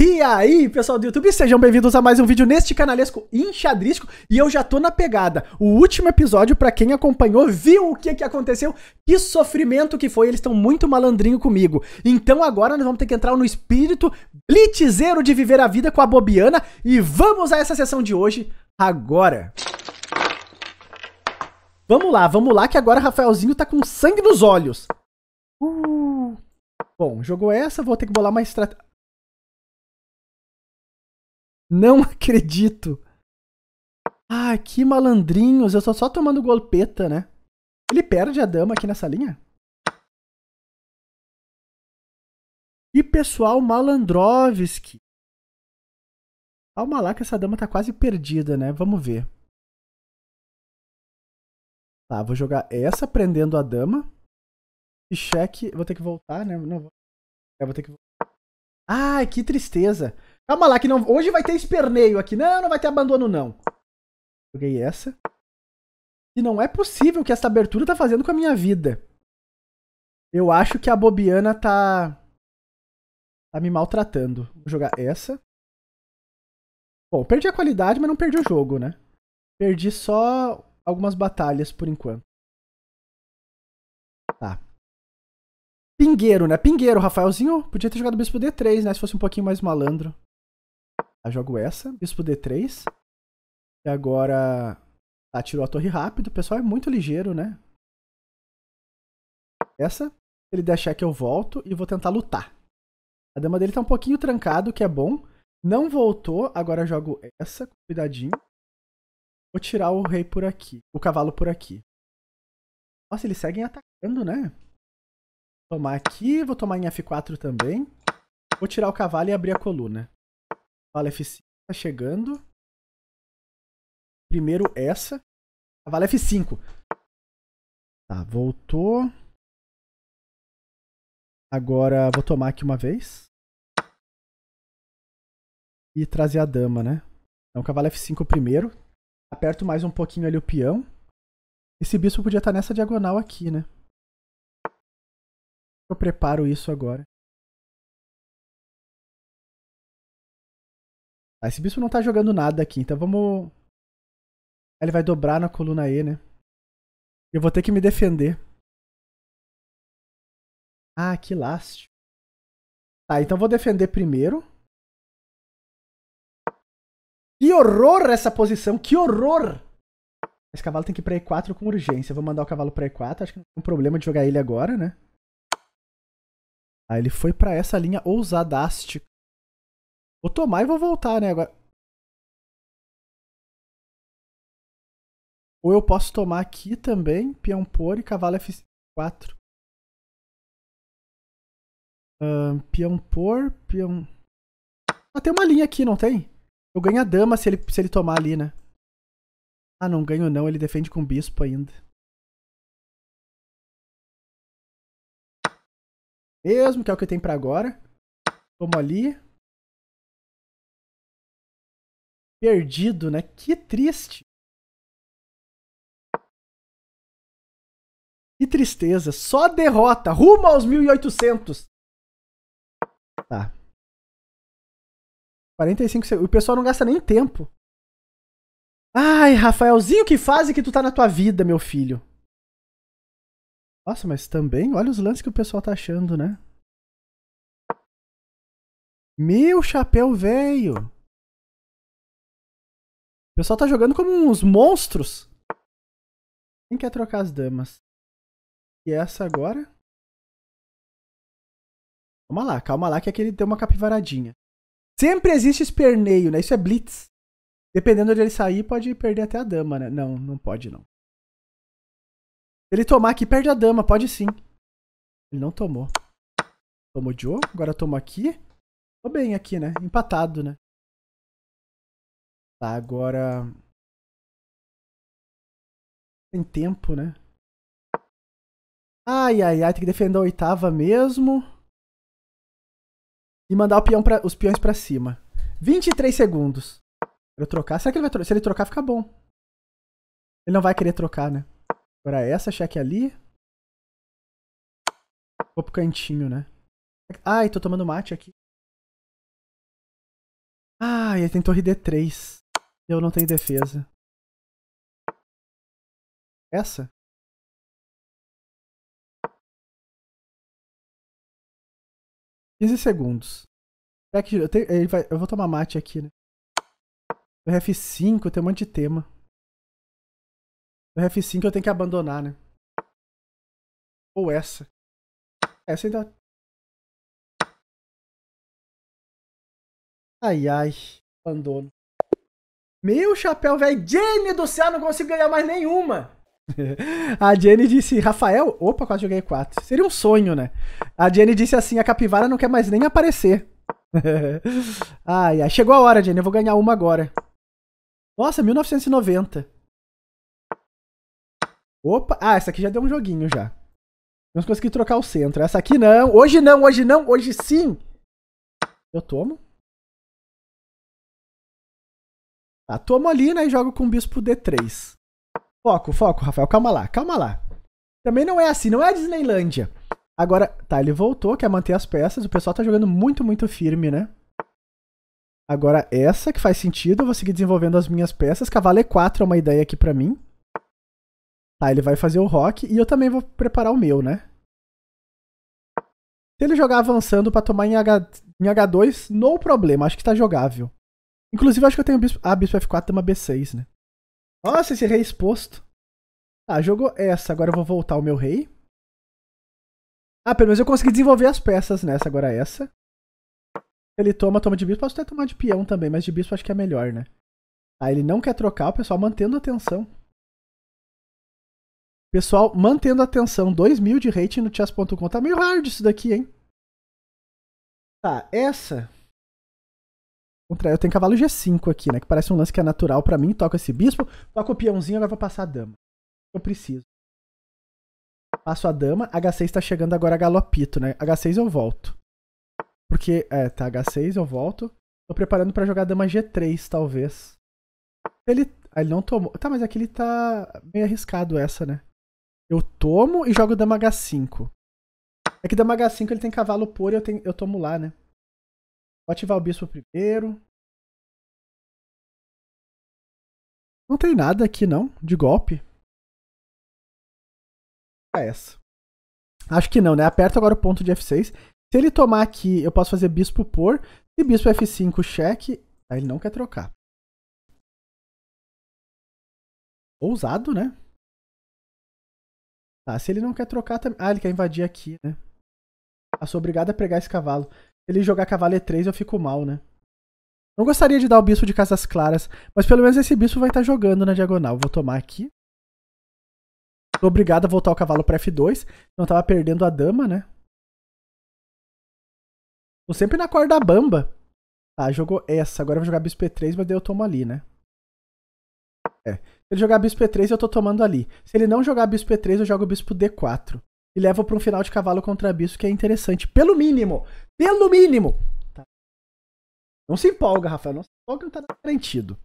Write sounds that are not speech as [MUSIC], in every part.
E aí, pessoal do YouTube, sejam bem-vindos a mais um vídeo neste canalesco enxadrístico. E eu já tô na pegada. O último episódio, para quem acompanhou, viu o que, que aconteceu, que sofrimento que foi. Eles estão muito malandrinho comigo. Então agora nós vamos ter que entrar no espírito blitzeiro de viver a vida com a Bobiana. E vamos a essa sessão de hoje agora. Vamos lá, vamos lá, que agora Rafaelzinho tá com sangue nos olhos. Uh. Bom, jogou essa, vou ter que bolar mais estratégia. Não [LAUGHS] acredito. Ah, que malandrinhos. Eu tô só tomando golpeta, né? Ele perde a dama aqui nessa linha? E pessoal Malandrovski. Calma lá que essa dama tá quase perdida, né? Vamos ver. Tá, vou jogar essa prendendo a dama. E cheque... Vou ter que voltar, né? Não vou... É, vou ter que... Ah, que tristeza. Calma lá, que não. Hoje vai ter esperneio aqui. Não, não vai ter abandono, não. Joguei essa. E não é possível que essa abertura tá fazendo com a minha vida. Eu acho que a Bobiana tá. tá me maltratando. Vou jogar essa. Bom, perdi a qualidade, mas não perdi o jogo, né? Perdi só algumas batalhas por enquanto. Tá. Pingueiro, né? Pingueiro, Rafaelzinho podia ter jogado bispo D3, né? Se fosse um pouquinho mais malandro. Eu jogo essa, bispo D3. E agora atirou tá, a torre rápido. O pessoal é muito ligeiro, né? Essa. Se ele deixar que eu volto e vou tentar lutar. A dama dele tá um pouquinho trancado, que é bom. Não voltou, agora jogo essa, cuidadinho. Vou tirar o rei por aqui, o cavalo por aqui. Nossa, eles seguem atacando, né? tomar aqui, vou tomar em F4 também. Vou tirar o cavalo e abrir a coluna f 5 tá chegando. Primeiro essa. A ah, Vale F5. Tá, voltou. Agora vou tomar aqui uma vez. E trazer a dama, né? Então, cavalo F5 primeiro. Aperto mais um pouquinho ali o peão. Esse bispo podia estar tá nessa diagonal aqui, né? Eu preparo isso agora. Ah, esse bispo não tá jogando nada aqui, então vamos. Ele vai dobrar na coluna E, né? Eu vou ter que me defender. Ah, que lastro. Tá, então vou defender primeiro. Que horror essa posição, que horror! Esse cavalo tem que ir pra E4 com urgência. Vou mandar o cavalo pra E4, acho que não tem um problema de jogar ele agora, né? Ah, ele foi para essa linha ousadástica. Vou tomar e vou voltar, né? Agora. Ou eu posso tomar aqui também, peão por e cavalo F4. Um, peão por, peão... Ah, tem uma linha aqui, não tem? Eu ganho a dama se ele, se ele tomar ali, né? Ah, não ganho não, ele defende com bispo ainda. Mesmo, que é o que eu tenho pra agora. Tomo ali. perdido, né? Que triste. Que tristeza. Só derrota. Rumo aos 1800. Tá. 45 segundos. O pessoal não gasta nem tempo. Ai, Rafaelzinho, que fase que tu tá na tua vida, meu filho. Nossa, mas também, olha os lances que o pessoal tá achando, né? Meu chapéu velho. O pessoal tá jogando como uns monstros. Quem quer trocar as damas? E essa agora? Calma lá, calma lá que aqui ele deu uma capivaradinha. Sempre existe esperneio, né? Isso é blitz. Dependendo de ele sair, pode perder até a dama, né? Não, não pode não. Se ele tomar aqui, perde a dama, pode sim. Ele não tomou. Tomou Joe, agora tomou aqui. Tô bem aqui, né? Empatado, né? Tá, agora. Tem tempo, né? Ai, ai, ai, tem que defender a oitava mesmo. E mandar peão pra, os peões pra cima. 23 segundos. Quero trocar. Será que ele vai trocar? Se ele trocar, fica bom. Ele não vai querer trocar, né? Agora essa, cheque ali. Vou pro cantinho, né? Ai, tô tomando mate aqui. Ai, ele tem torre D3. Eu não tenho defesa. Essa? Quinze segundos. É eu, tenho, ele vai, eu vou tomar mate aqui, né? No F5 tem um monte de tema. No F5 eu tenho que abandonar, né? Ou essa. Essa ainda. Ai ai, abandono. Meu chapéu, velho. Jenny do céu, não consigo ganhar mais nenhuma. [LAUGHS] A Jenny disse, Rafael, opa, quase joguei 4. Seria um sonho, né? A Jenny disse assim: a capivara não quer mais nem aparecer. [LAUGHS] ai, ai, chegou a hora, Jenny, eu vou ganhar uma agora. Nossa, 1990. Opa, ah, essa aqui já deu um joguinho já. Vamos conseguir trocar o centro. Essa aqui não, hoje não, hoje não, hoje sim. Eu tomo. Tá, ali, né? E jogo com o bispo D3. Foco, foco, Rafael. Calma lá, calma lá. Também não é assim, não é a Disneylândia. Agora, tá, ele voltou, quer manter as peças. O pessoal tá jogando muito, muito firme, né? Agora, essa que faz sentido, eu vou seguir desenvolvendo as minhas peças. Cavalo E4 é uma ideia aqui pra mim. Tá, ele vai fazer o rock e eu também vou preparar o meu, né? Se ele jogar avançando pra tomar em, H... em H2, não problema, acho que tá jogável. Inclusive, acho que eu tenho bispo. Ah, bispo F4 tem uma B6, né? Nossa, esse rei é exposto. Ah, jogou essa. Agora eu vou voltar o meu rei. Ah, pelo menos eu consegui desenvolver as peças nessa. Né? Agora é essa. Ele toma, toma de bispo. Posso até tomar de peão também, mas de bispo acho que é melhor, né? Ah, ele não quer trocar. O pessoal mantendo a atenção. Pessoal, mantendo a atenção, 2 mil de rating no chess.com. Tá meio hard isso daqui, hein? Tá, essa eu tenho cavalo G5 aqui, né? Que parece um lance que é natural para mim. Toco esse bispo, toco o peãozinho, agora vou passar a dama. Eu preciso. Passo a dama, H6 tá chegando agora galopito, né? H6 eu volto. Porque, é, tá, H6 eu volto. Tô preparando para jogar dama G3, talvez. Ele, ah, ele não tomou. Tá, mas aqui é ele tá meio arriscado essa, né? Eu tomo e jogo dama H5. É que dama H5 ele tem cavalo por e eu, tenho, eu tomo lá, né? Vou ativar o bispo primeiro. Não tem nada aqui não, de golpe. É essa. Acho que não, né? Aperto agora o ponto de F6. Se ele tomar aqui, eu posso fazer bispo por. Se bispo F5, cheque. Aí ah, ele não quer trocar. Ousado, né? Tá, se ele não quer trocar também. Ah, ele quer invadir aqui, né? Ah, sou obrigado a pregar esse cavalo ele jogar cavalo e 3, eu fico mal, né? Não gostaria de dar o bispo de Casas Claras, mas pelo menos esse bispo vai estar tá jogando na diagonal. Vou tomar aqui. Tô obrigado a voltar o cavalo para F2. Não tava perdendo a dama, né? Tô sempre na corda bamba. Tá, jogou essa. Agora eu vou jogar bispo E3, mas daí eu tomo ali, né? É. Se ele jogar bispo E3, eu tô tomando ali. Se ele não jogar bispo E3, eu jogo bispo D4 e leva para um final de cavalo contra bispo que é interessante. Pelo mínimo! Pelo mínimo! Tá. Não se empolga, Rafael. Não se empolga, não tá garantido.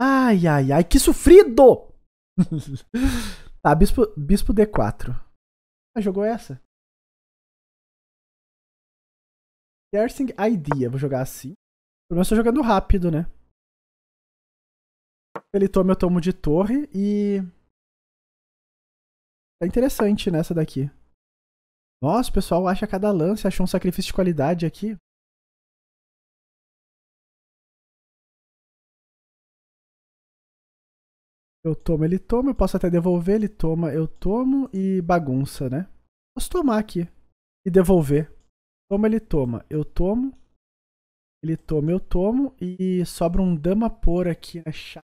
Ai, ai, ai, que sofrido! [LAUGHS] tá, bispo, bispo D4. Ah, jogou essa? Piercing Idea. Vou jogar assim. Pelo menos tô jogando rápido, né? Ele toma, eu tomo de torre e Tá interessante nessa né, daqui. Nossa, o pessoal acha cada lance, achou um sacrifício de qualidade aqui. Eu tomo, ele toma, eu posso até devolver, ele toma, eu tomo e bagunça, né? Posso tomar aqui e devolver. Toma, ele toma, eu tomo, ele toma, eu tomo e sobra um dama por aqui na chave.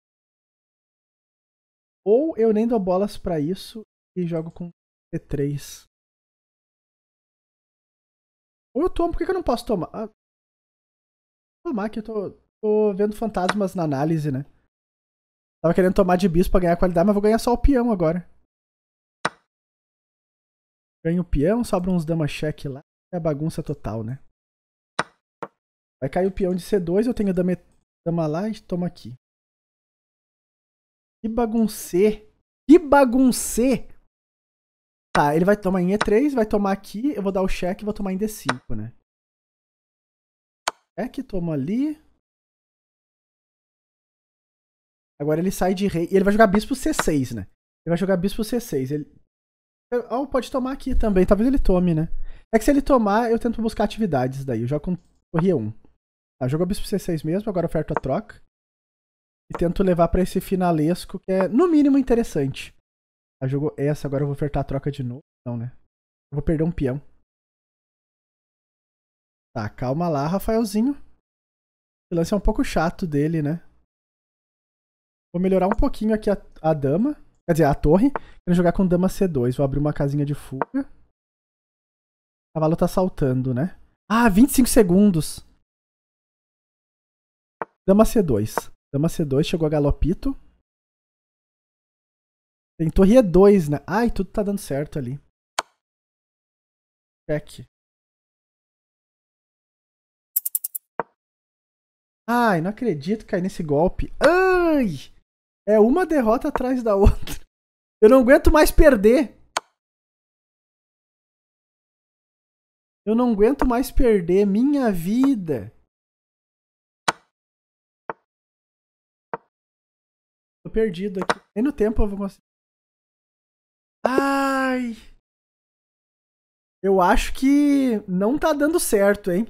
Ou eu nem dou bolas para isso e jogo com c 3 Ou eu tomo, por que, que eu não posso tomar? Ah, tomar que eu tô, tô, vendo fantasmas na análise, né? Tava querendo tomar de bispo pra ganhar qualidade, mas vou ganhar só o peão agora. Ganho o peão, sobra uns dama check lá. É a bagunça total, né? Vai cair o peão de C2, eu tenho dama, dama lá e toma aqui. Que baguncê! Que baguncê! Tá, ele vai tomar em E3, vai tomar aqui, eu vou dar o cheque e vou tomar em D5, né? É que toma ali. Agora ele sai de rei. E ele vai jogar bispo C6, né? Ele vai jogar bispo C6. Ele... oh, pode tomar aqui também. Talvez ele tome, né? É que se ele tomar, eu tento buscar atividades daí. Eu jogo com torre 1. Tá, jogou bispo C6 mesmo, agora oferta a troca. E tento levar para esse finalesco que é, no mínimo, interessante. Ela jogou essa, agora eu vou ofertar a troca de novo. Não, né? Eu vou perder um peão. Tá, calma lá, Rafaelzinho. O lance é um pouco chato dele, né? Vou melhorar um pouquinho aqui a, a dama. Quer dizer, a torre. Quero jogar com dama C2. Vou abrir uma casinha de fuga. O cavalo tá saltando, né? Ah, 25 segundos. Dama C2. Dama C2, chegou a galopito. Tem torre E2, né? Ai, tudo tá dando certo ali. Check. Ai, não acredito cair nesse golpe. Ai! É uma derrota atrás da outra. Eu não aguento mais perder. Eu não aguento mais perder minha vida. Tô perdido aqui. Nem no tempo eu vou conseguir. Ai. Eu acho que não tá dando certo, hein?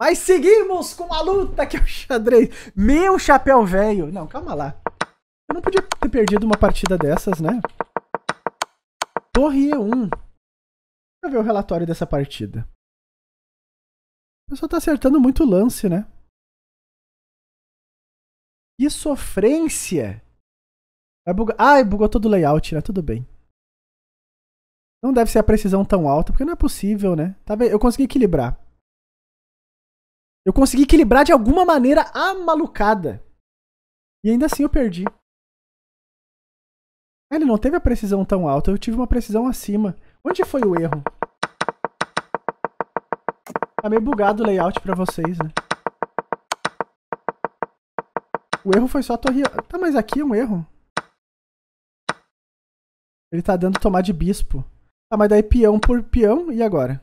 Mas seguimos com a luta que é o xadrez. Meu chapéu velho. Não, calma lá. Eu não podia ter perdido uma partida dessas, né? Torre E1. Hum. Deixa eu ver o relatório dessa partida. O pessoal tá acertando muito lance, né? Que sofrência! Ah, bugou todo o layout, né? Tudo bem. Não deve ser a precisão tão alta, porque não é possível, né? Tá vendo? Eu consegui equilibrar. Eu consegui equilibrar de alguma maneira a malucada. E ainda assim eu perdi. Ah, ele não teve a precisão tão alta, eu tive uma precisão acima. Onde foi o erro? Tá meio bugado o layout pra vocês, né? O erro foi só a torre... Tá, mas aqui é um erro. Ele tá dando tomar de bispo. Ah, mas daí peão por peão, e agora?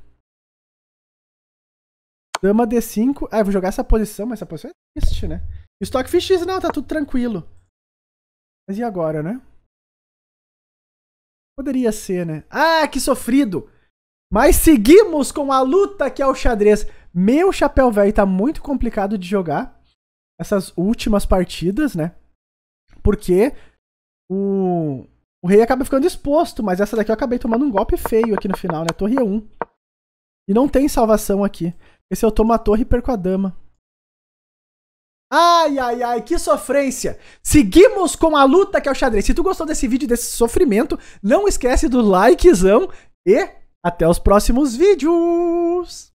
Dama D5. Ah, eu vou jogar essa posição, mas essa posição é triste, né? Stockfish X não, tá tudo tranquilo. Mas e agora, né? Poderia ser, né? Ah, que sofrido! Mas seguimos com a luta que é o xadrez. Meu chapéu velho tá muito complicado de jogar essas últimas partidas, né? Porque o o rei acaba ficando exposto, mas essa daqui eu acabei tomando um golpe feio aqui no final, né? Torre 1. E não tem salvação aqui. Porque se eu tomo a torre, perco a dama. Ai, ai, ai, que sofrência! Seguimos com a luta que é o xadrez. Se tu gostou desse vídeo, desse sofrimento, não esquece do likezão e até os próximos vídeos!